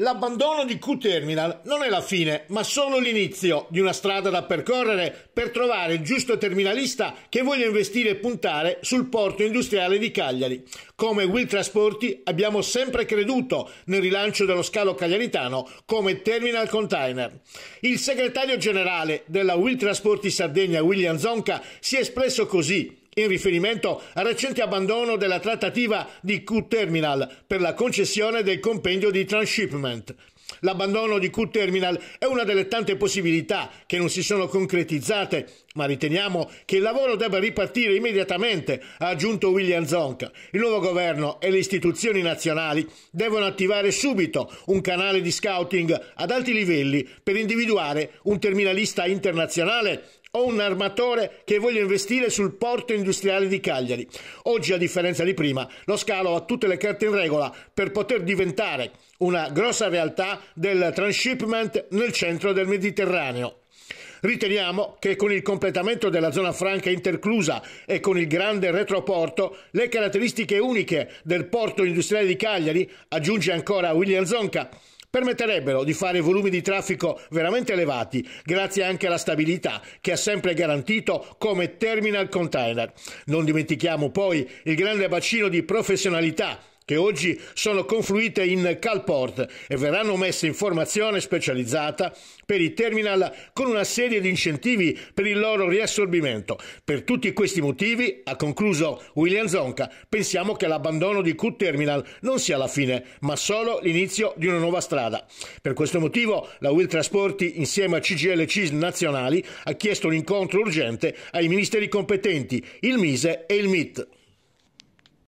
L'abbandono di Q-Terminal non è la fine, ma solo l'inizio di una strada da percorrere per trovare il giusto terminalista che voglia investire e puntare sul porto industriale di Cagliari. Come Will Trasporti abbiamo sempre creduto nel rilancio dello scalo cagliaritano come terminal container. Il segretario generale della Will Trasporti Sardegna, William Zonca, si è espresso così in riferimento al recente abbandono della trattativa di Q-Terminal per la concessione del compendio di transshipment. L'abbandono di Q-Terminal è una delle tante possibilità che non si sono concretizzate ma riteniamo che il lavoro debba ripartire immediatamente, ha aggiunto William Zonka. Il nuovo governo e le istituzioni nazionali devono attivare subito un canale di scouting ad alti livelli per individuare un terminalista internazionale o un armatore che voglia investire sul porto industriale di Cagliari. Oggi, a differenza di prima, lo scalo ha tutte le carte in regola per poter diventare una grossa realtà del transshipment nel centro del Mediterraneo. Riteniamo che con il completamento della zona franca interclusa e con il grande retroporto, le caratteristiche uniche del porto industriale di Cagliari, aggiunge ancora William Zonca, permetterebbero di fare volumi di traffico veramente elevati, grazie anche alla stabilità che ha sempre garantito come terminal container. Non dimentichiamo poi il grande bacino di professionalità che oggi sono confluite in Calport e verranno messe in formazione specializzata per i terminal con una serie di incentivi per il loro riassorbimento. Per tutti questi motivi, ha concluso William Zonca, pensiamo che l'abbandono di Q-Terminal non sia la fine, ma solo l'inizio di una nuova strada. Per questo motivo la Will Trasporti, insieme a CGL CIS nazionali, ha chiesto un incontro urgente ai ministeri competenti, il MISE e il MIT.